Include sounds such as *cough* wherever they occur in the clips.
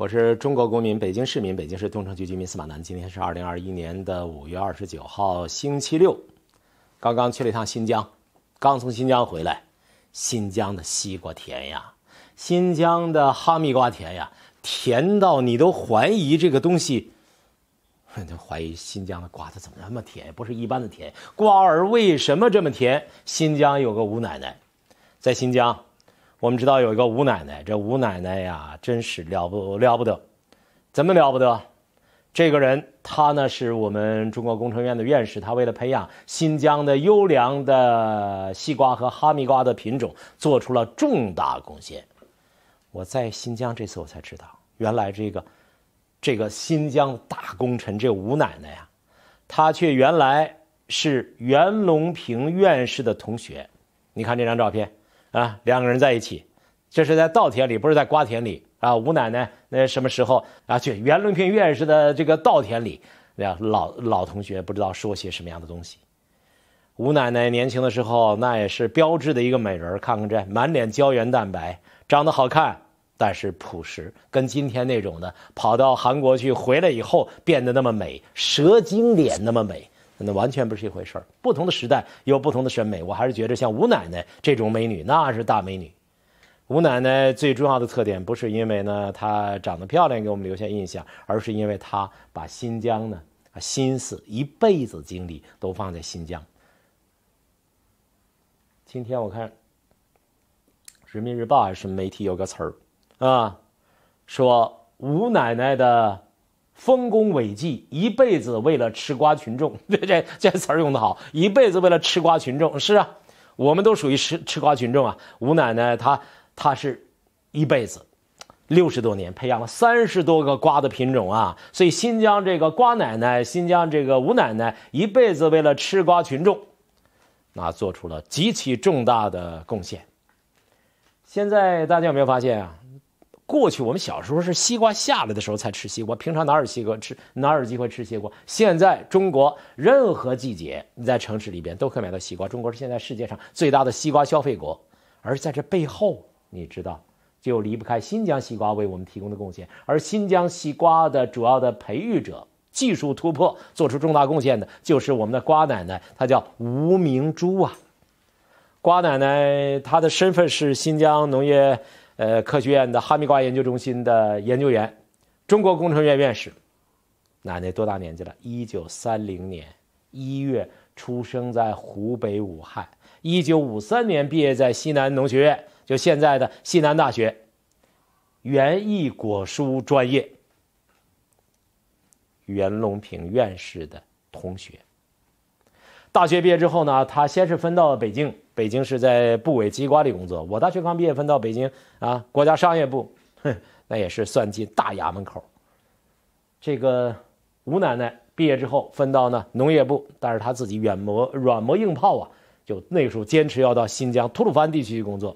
我是中国公民、北京市民、北京市东城区居民司马南。今天是二零二一年的五月二十九号，星期六。刚刚去了一趟新疆，刚从新疆回来。新疆的西瓜甜呀，新疆的哈密瓜甜呀，甜到你都怀疑这个东西。你 *laughs* 都怀疑新疆的瓜子怎么那么甜？不是一般的甜，瓜儿为什么这么甜？新疆有个吴奶奶，在新疆。我们知道有一个吴奶奶，这吴奶奶呀，真是了不了不得。怎么了不得？这个人，他呢是我们中国工程院的院士。他为了培养新疆的优良的西瓜和哈密瓜的品种，做出了重大贡献。我在新疆这次我才知道，原来这个这个新疆大功臣这吴奶奶呀，她却原来是袁隆平院士的同学。你看这张照片。啊，两个人在一起，这是在稻田里，不是在瓜田里啊。吴奶奶，那什么时候啊？去袁隆平院士的这个稻田里，那、老老同学不知道说些什么样的东西。吴奶奶年轻的时候，那也是标志的一个美人，看看这满脸胶原蛋白，长得好看，但是朴实，跟今天那种的跑到韩国去，回来以后变得那么美，蛇精脸那么美。那完全不是一回事儿，不同的时代有不同的审美。我还是觉得像吴奶奶这种美女，那是大美女。吴奶奶最重要的特点，不是因为呢她长得漂亮给我们留下印象，而是因为她把新疆呢啊心思一辈子精力都放在新疆。今天我看《人民日报》还是媒体有个词儿啊，说吴奶奶的。丰功伟绩，一辈子为了吃瓜群众，*laughs* 这这这词儿用得好。一辈子为了吃瓜群众，是啊，我们都属于吃吃瓜群众啊。吴奶奶她她是，一辈子，六十多年，培养了三十多个瓜的品种啊。所以新疆这个瓜奶奶，新疆这个吴奶奶，一辈子为了吃瓜群众，那做出了极其重大的贡献。现在大家有没有发现啊？过去我们小时候是西瓜下来的时候才吃西瓜，平常哪有西瓜吃，哪有机会吃西瓜？现在中国任何季节，你在城市里边都可以买到西瓜。中国是现在世界上最大的西瓜消费国，而在这背后，你知道，就离不开新疆西瓜为我们提供的贡献。而新疆西瓜的主要的培育者、技术突破做出重大贡献的，就是我们的瓜奶奶，她叫吴明珠啊。瓜奶奶她的身份是新疆农业。呃，科学院的哈密瓜研究中心的研究员，中国工程院院士，奶奶多大年纪了？一九三零年一月出生在湖北武汉，一九五三年毕业在西南农学院，就现在的西南大学园艺果蔬专业。袁隆平院士的同学。大学毕业之后呢，他先是分到了北京。北京是在部委机关里工作，我大学刚毕业分到北京啊，国家商业部，哼，*laughs* 那也是算进大衙门口。这个吴奶奶毕业之后分到呢农业部，但是她自己软磨软磨硬泡啊，就那时候坚持要到新疆吐鲁番地区去工作。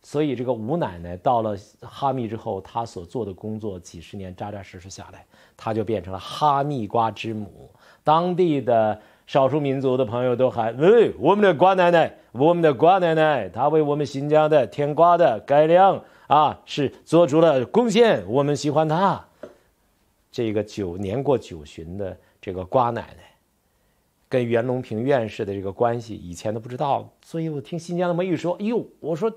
所以这个吴奶奶到了哈密之后，她所做的工作几十年扎扎实实下来，她就变成了哈密瓜之母，当地的。少数民族的朋友都喊：“喂，我们的瓜奶奶，我们的瓜奶奶，她为我们新疆的甜瓜的改良啊，是做出了贡献。我们喜欢她。这个九年过九旬的这个瓜奶奶，跟袁隆平院士的这个关系，以前都不知道。所以我听新疆的美女说：‘哎呦，我说，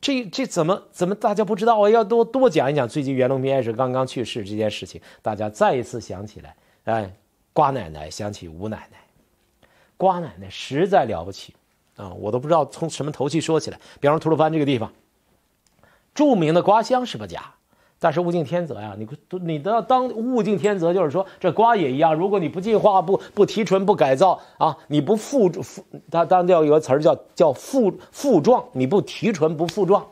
这这怎么怎么大家不知道？’我要多多讲一讲最近袁隆平院士刚刚去世这件事情，大家再一次想起来，哎，瓜奶奶想起吴奶奶。”瓜奶奶实在了不起，啊，我都不知道从什么头绪说起来。比方吐鲁番这个地方，著名的瓜乡是不假，但是物竞天择呀，你你要当物竞天择，就是说这瓜也一样，如果你不进化、不不提纯、不改造啊，你不复复，它当叫一个词儿叫叫复复状，你不提纯不复状。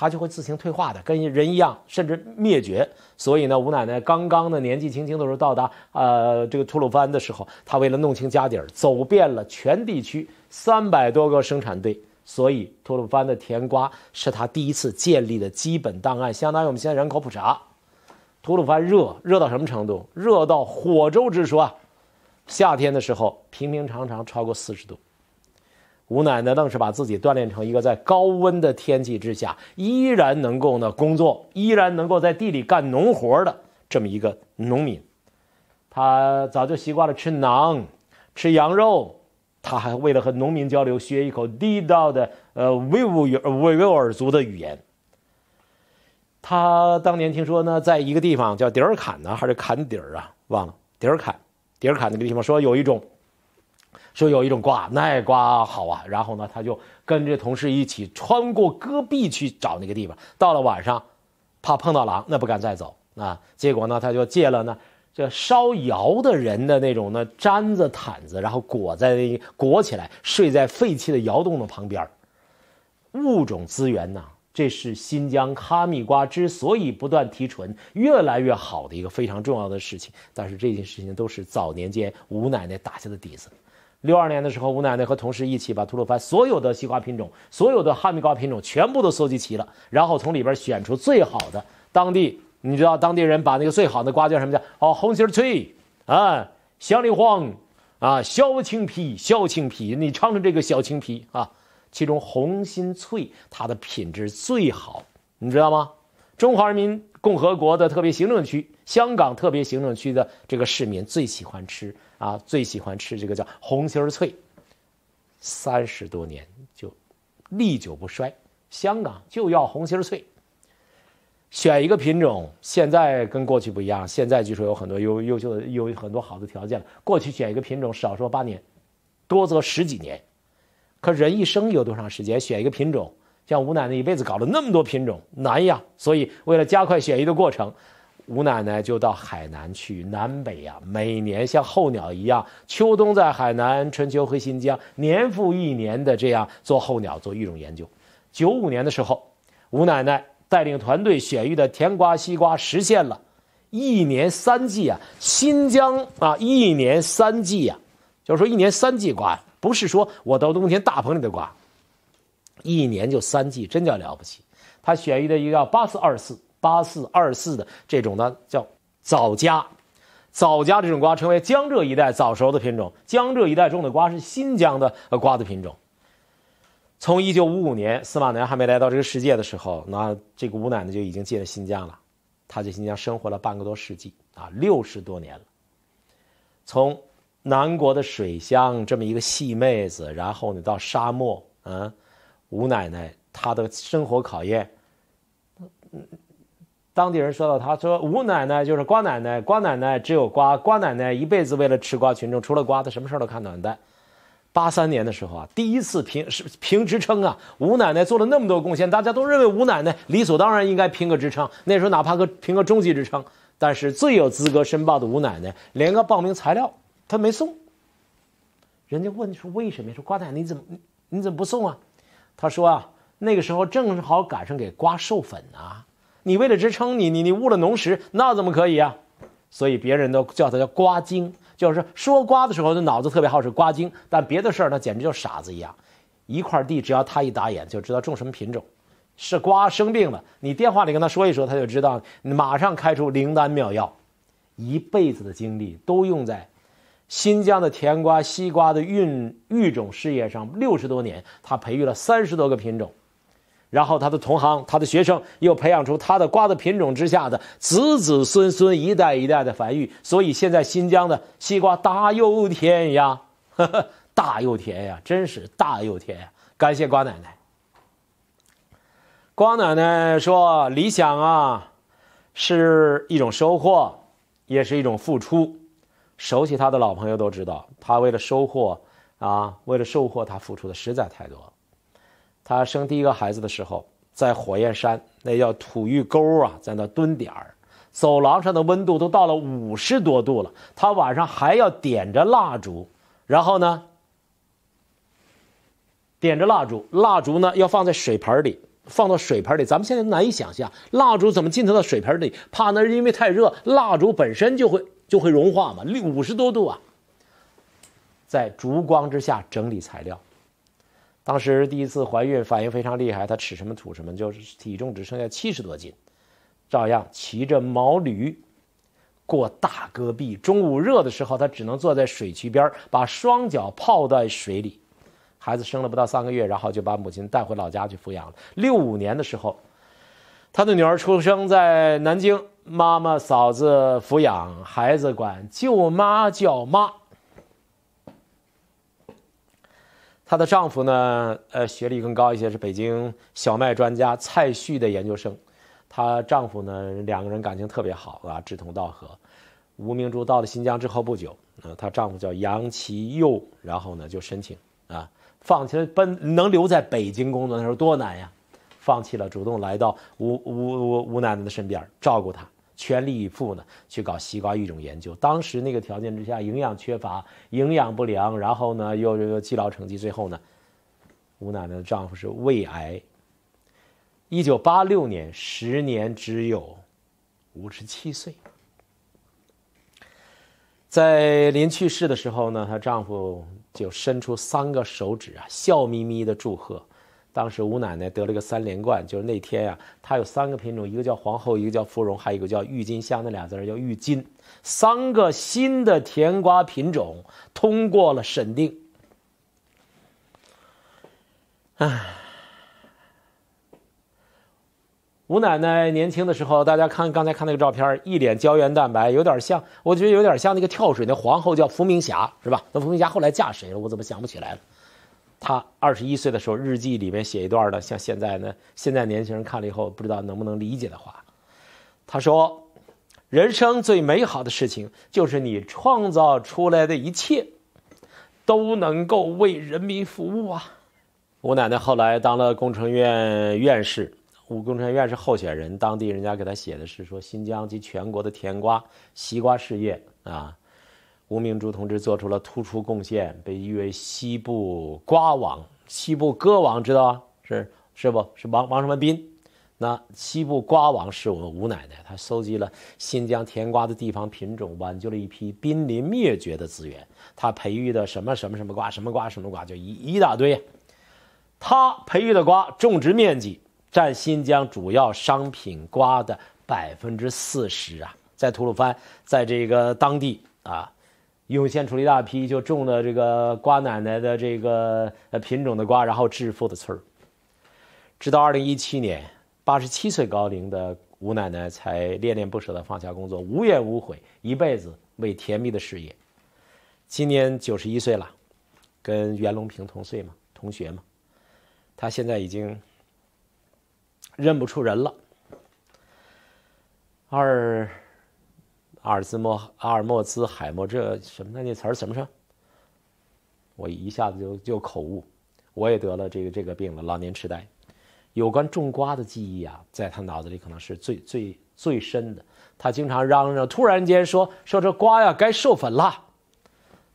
它就会自行退化的，跟人一样，甚至灭绝。所以呢，吴奶奶刚刚的年纪轻轻的时候到达呃这个吐鲁番的时候，她为了弄清家底儿，走遍了全地区三百多个生产队。所以吐鲁番的甜瓜是她第一次建立的基本档案，相当于我们现在人口普查。吐鲁番热热到什么程度？热到火州之说啊！夏天的时候，平平常常超过四十度。吴奶奶愣是把自己锻炼成一个在高温的天气之下依然能够呢工作，依然能够在地里干农活的这么一个农民。他早就习惯了吃馕、吃羊肉。他还为了和农民交流，学一口地道的呃维吾尔维吾尔族的语言。他当年听说呢，在一个地方叫迪尔坎呢，还是坎底儿啊，忘了迪尔坎，迪尔坎那个地方说有一种。说有一种瓜，那瓜好啊。然后呢，他就跟着同事一起穿过戈壁去找那个地方。到了晚上，怕碰到狼，那不敢再走啊。结果呢，他就借了呢这烧窑的人的那种呢毡子毯子，然后裹在裹起来睡在废弃的窑洞的旁边物种资源呢，这是新疆哈密瓜之所以不断提纯、越来越好的一个非常重要的事情。但是这件事情都是早年间吴奶奶打下的底子。六二年的时候，吴奶奶和同事一起把吐鲁番所有的西瓜品种、所有的哈密瓜品种全部都搜集齐了，然后从里边选出最好的当地。你知道当地人把那个最好的瓜叫什么叫？哦，红心脆啊，香梨黄啊，小青皮，小青皮，你尝尝这个小青皮啊。其中红心脆它的品质最好，你知道吗？中华人民。共和国的特别行政区，香港特别行政区的这个市民最喜欢吃啊，最喜欢吃这个叫红心脆，三十多年就历久不衰。香港就要红心脆，选一个品种。现在跟过去不一样，现在据说有很多优优秀的，有很多好的条件了。过去选一个品种，少说八年，多则十几年。可人一生有多长时间？选一个品种。像吴奶奶一辈子搞了那么多品种，难呀。所以为了加快选育的过程，吴奶奶就到海南去，南北呀，每年像候鸟一样，秋冬在海南，春秋回新疆，年复一年的这样做候鸟做育种研究。九五年的时候，吴奶奶带领团队选育的甜瓜、西瓜实现了一年三季啊，新疆啊一年三季呀，就是说一年三季瓜，不是说我到冬天大棚里的瓜。一年就三季，真叫了不起。他选育的一个叫八四二四、八四二四的这种呢，叫早家。早家这种瓜称为江浙一带早熟的品种。江浙一带种的瓜是新疆的瓜子品种。从一九五五年，司马南还没来到这个世界的时候，那这个吴奶奶就已经进了新疆了。他在新疆生活了半个多世纪啊，六十多年了。从南国的水乡这么一个细妹子，然后呢到沙漠啊。吴奶奶她的生活考验，当地人说到，他说吴奶奶就是瓜奶奶，瓜奶奶只有瓜，瓜奶奶一辈子为了吃瓜群众，除了瓜她什么事都看淡淡。八三年的时候啊，第一次评是评职称啊，吴奶奶做了那么多贡献，大家都认为吴奶奶理所当然应该评个职称。那时候哪怕个评个中级职称，但是最有资格申报的吴奶奶连个报名材料她没送。人家问是为什么，说瓜奶奶你怎么你怎么不送啊？他说啊，那个时候正好赶上给瓜授粉啊，你为了支撑你，你你误了农时，那怎么可以啊？所以别人都叫他叫瓜精，就是说瓜的时候他脑子特别好，使，瓜精。但别的事儿那简直就傻子一样，一块地只要他一打眼就知道种什么品种。是瓜生病了，你电话里跟他说一说，他就知道，马上开出灵丹妙药。一辈子的精力都用在。新疆的甜瓜、西瓜的育育种事业上，六十多年，他培育了三十多个品种，然后他的同行、他的学生又培养出他的瓜的品种之下的子子孙孙，一代一代的繁育。所以现在新疆的西瓜大又甜呀，*laughs* 大又甜呀，真是大又甜呀！感谢瓜奶奶。瓜奶奶说：“理想啊，是一种收获，也是一种付出。”熟悉他的老朋友都知道，他为了收获，啊，为了收获，他付出的实在太多了。他生第一个孩子的时候，在火焰山，那叫土峪沟啊，在那蹲点儿，走廊上的温度都到了五十多度了，他晚上还要点着蜡烛，然后呢，点着蜡烛，蜡烛呢要放在水盆里，放到水盆里，咱们现在难以想象蜡烛怎么浸透到水盆里，怕那是因为太热，蜡烛本身就会。就会融化嘛，六五十多度啊，在烛光之下整理材料。当时第一次怀孕，反应非常厉害，她吃什么吐什么，就是体重只剩下七十多斤，照样骑着毛驴过大戈壁。中午热的时候，她只能坐在水渠边把双脚泡在水里。孩子生了不到三个月，然后就把母亲带回老家去抚养了。六五年的时候，她的女儿出生在南京。妈妈、嫂子抚养孩子，管舅妈叫妈。她的丈夫呢，呃，学历更高一些，是北京小麦专家蔡旭的研究生。她丈夫呢，两个人感情特别好啊，志同道合。吴明珠到了新疆之后不久，嗯，她丈夫叫杨其佑，然后呢就申请啊，放弃了奔能留在北京工作，时说多难呀，放弃了，主动来到吴吴吴吴奶奶的身边照顾她。全力以赴呢，去搞西瓜育种研究。当时那个条件之下，营养缺乏，营养不良，然后呢，又又又积劳成疾。最后呢，吴奶奶的丈夫是胃癌。一九八六年，十年只有五十七岁，在临去世的时候呢，她丈夫就伸出三个手指啊，笑眯眯的祝贺。当时吴奶奶得了个三连冠，就是那天呀，她有三个品种，一个叫皇后，一个叫芙蓉，还有一个叫郁金香。那俩字叫郁金，三个新的甜瓜品种通过了审定。唉，吴奶奶年轻的时候，大家看刚才看那个照片，一脸胶原蛋白，有点像，我觉得有点像那个跳水那皇后叫伏明霞，是吧？那伏明霞后来嫁谁了？我怎么想不起来了？他二十一岁的时候，日记里面写一段呢，像现在呢，现在年轻人看了以后，不知道能不能理解的话。他说：“人生最美好的事情，就是你创造出来的一切，都能够为人民服务啊。”我奶奶后来当了工程院院士，工程院院士候选人，当地人家给他写的是说新疆及全国的甜瓜、西瓜事业啊。吴明珠同志做出了突出贡献，被誉为“西部瓜王”、“西部歌王”，知道啊？是是，不是王王什么斌？那“西部瓜王”是我们吴奶奶，她收集了新疆甜瓜的地方品种，挽救了一批濒临灭绝的资源。她培育的什么什么什么瓜，什么瓜什么瓜，就一一大堆。她培育的瓜种植面积占新疆主要商品瓜的百分之四十啊！在吐鲁番，在这个当地啊。涌现出了一大批就种了这个瓜奶奶的这个品种的瓜，然后致富的村儿。直到二零一七年，八十七岁高龄的吴奶奶才恋恋不舍的放下工作，无怨无悔，一辈子为甜蜜的事业。今年九十一岁了，跟袁隆平同岁嘛，同学嘛。他现在已经认不出人了。二。阿尔兹莫阿尔莫兹海默这什么那那词儿什么什我一下子就就口误，我也得了这个这个病了，老年痴呆。有关种瓜的记忆啊，在他脑子里可能是最最最深的。他经常嚷嚷，突然间说说这瓜呀该授粉了。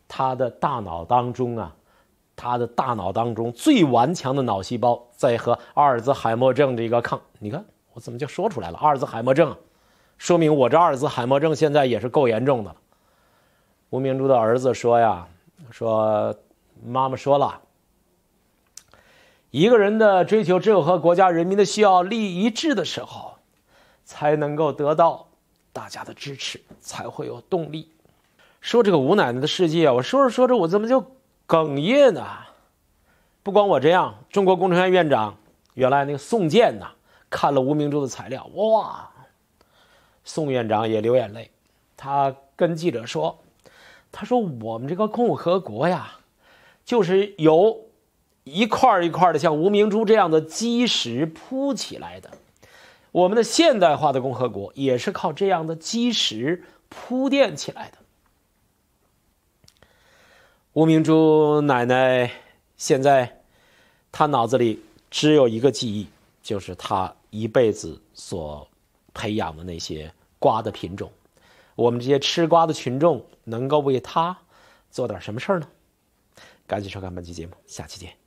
他的大脑当中啊，他的大脑当中最顽强的脑细胞在和阿尔兹海默症的一个抗。你看我怎么就说出来了，阿尔兹海默症。说明我这阿尔兹海默症现在也是够严重的了。吴明珠的儿子说呀：“说妈妈说了，一个人的追求只有和国家人民的需要利益一致的时候，才能够得到大家的支持，才会有动力。”说这个吴奶奶的世界，我说着说着，我怎么就哽咽呢？不光我这样，中国工程院院长原来那个宋健呐，看了吴明珠的材料，哇！宋院长也流眼泪，他跟记者说：“他说我们这个共和国呀，就是由一块一块的像吴明珠这样的基石铺起来的。我们的现代化的共和国也是靠这样的基石铺垫起来的。”吴明珠奶奶现在，她脑子里只有一个记忆，就是她一辈子所。培养的那些瓜的品种，我们这些吃瓜的群众能够为他做点什么事儿呢？赶紧收看本期节目，下期见。